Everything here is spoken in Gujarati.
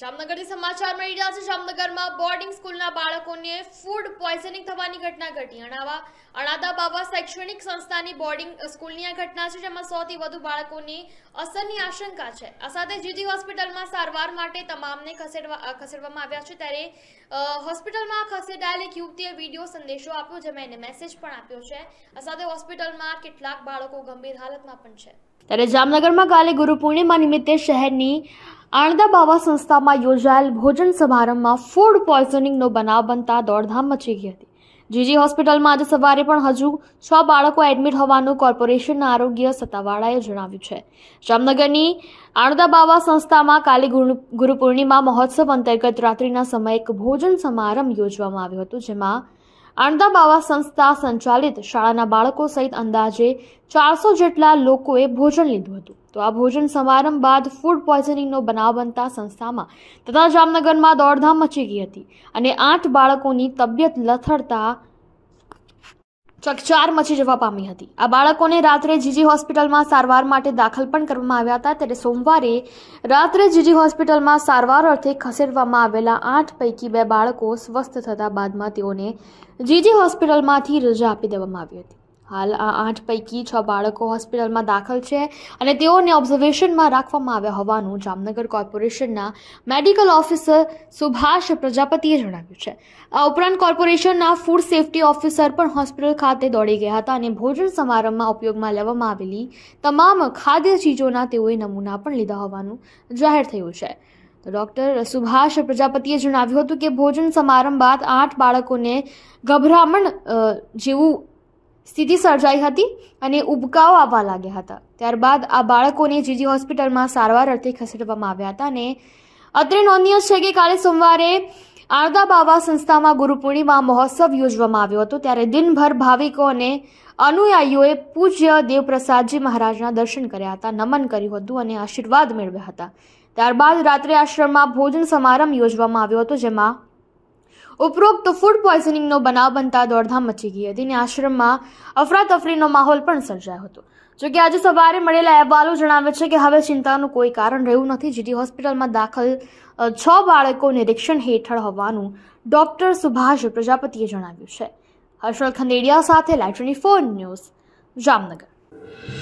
જામનગરથી સમાચાર મળી રહ્યા છે શામનગરમાં બોર્ડિંગ સ્કૂલના બાળકોને ફૂડ પોઈઝનિંગ થવાની ઘટના ઘટી અણાવા અણાદા બાબા શૈક્ષણિક સંસ્થાની બોર્ડિંગ સ્કૂલની આ ઘટના છે જેમાં સોથી વધુ બાળકોની અસરની આશંકા છે આ સાથે જીજી હોસ્પિટલમાં સારવાર માટે તમામને ખસેડવા ખસેડવામાં આવ્યા છે ત્યારે હોસ્પિટલમાં ખસેડાયેલ એક યુવતીએ વિડીયો સંદેશો આપ્યો જેમાં એને મેસેજ પણ આપ્યો છે આ સાથે હોસ્પિટલમાં કેટલાક બાળકો ગંભીર હાલતમાં પણ છે ત્યારે જામનગરમાં કાલે ગુરુ પૂર્ણિમા નિમિત્તે શહેરની આણંદા બાવા સંસ્થામાં યોજાયેલ ભોજન સમારંભમાં ફૂડ પોઈઝનિંગનો બનાવ બનતા દોડધામ મચી ગઈ હતી જીજી હોસ્પિટલમાં આજે સવારે પણ હજુ છ બાળકો એડમિટ હોવાનું કોર્પોરેશનના આરોગ્ય સત્તાવાળાએ જણાવ્યું છે જામનગરની આણંદા બાવા સંસ્થામાં કાલે ગુરુ પૂર્ણિમા મહોત્સવ અંતર્ગત રાત્રિના સમયે એક ભોજન સમારંભ યોજવામાં આવ્યો હતો જેમાં આણંદા સંસ્થા સંચાલિત શાળાના બાળકો સહિત અંદાજે ચારસો જેટલા લોકોએ ભોજન લીધું હતું તો આ ભોજન સમારંભ બાદ ફૂડ પોઈઝનિંગનો બનાવ બનતા સંસ્થામાં તથા જામનગરમાં દોડધામ મચી ગઈ હતી અને આઠ બાળકોની તબિયત લથડતા ચકચાર મચી જવા પામી હતી આ બાળકોને રાત્રે જીજી હોસ્પિટલમાં સારવાર માટે દાખલ પણ કરવામાં આવ્યા હતા ત્યારે સોમવારે રાત્રે જીજી હોસ્પિટલમાં સારવાર અર્થે ખસેડવામાં આવેલા આઠ પૈકી બે બાળકો સ્વસ્થ થતા બાદમાં તેઓને જીજી હોસ્પિટલમાંથી રજા આપી દેવામાં આવી હતી હાલ આ આઠ પૈકી છ બાળકો હોસ્પિટલમાં દાખલ છે અને તેઓને ઓબ્ઝર્વેશનમાં રાખવામાં આવ્યા હોવાનું જામનગર કોર્પોરેશનના મેડિકલ ઓફિસર સુભાષ પ્રજાપતિએ જણાવ્યું છે આ ઉપરાંત કોર્પોરેશનના ફૂડ સેફટી ઓફિસર પણ હોસ્પિટલ ખાતે દોડી ગયા હતા અને ભોજન સમારંભમાં ઉપયોગમાં લેવામાં આવેલી તમામ ખાદ્ય ચીજોના તેઓએ નમૂના પણ લીધા હોવાનું જાહેર થયું છે ડોક્ટર સુભાષ પ્રજાપતિએ જણાવ્યું હતું કે ભોજન સમારંભ બાદ આઠ બાળકોને ગભરામણ જેવું સ્થિતિ સર્જાઈ હતી અને ઉબકાઓ આવવા લાગ્યા હતા ત્યારબાદ આ બાળકોને જીજી હોસ્પિટલમાં સારવાર અર્થે ખસેડવામાં આવ્યા હતા અને અત્રે નોંધનીય છે કે કાલે સોમવારે આરદા બાવા સંસ્થામાં ગુરુપૂર્ણિમા મહોત્સવ યોજવામાં આવ્યો હતો ત્યારે દિનભર ભાવિકો અને અનુયાયીઓએ પૂજ્ય દેવપ્રસાદજી મહારાજના દર્શન કર્યા હતા નમન કર્યું હતું અને આશીર્વાદ મેળવ્યા હતા ત્યારબાદ રાત્રે આશ્રમમાં ભોજન સમારંભ યોજવામાં આવ્યો હતો જેમાં ઉપરોક્ત ફૂડ પોઈઝનિંગનો બનાવ બનતા દોડધામ મચી ગઈ હતી અને આશ્રમમાં અફરાતફરીનો માહોલ પણ સર્જાયો હતો જોકે આજે સવારે મળેલા અહેવાલો જણાવે છે કે હવે ચિંતાનું કોઈ કારણ રહ્યું નથી જીટી હોસ્પિટલમાં દાખલ છ બાળકો નિરીક્ષણ હેઠળ હોવાનું ડોક્ટર સુભાષ પ્રજાપતિએ જણાવ્યું છે હર્ષલ ખંડેડિયા સાથે light twenty four news Jamnagar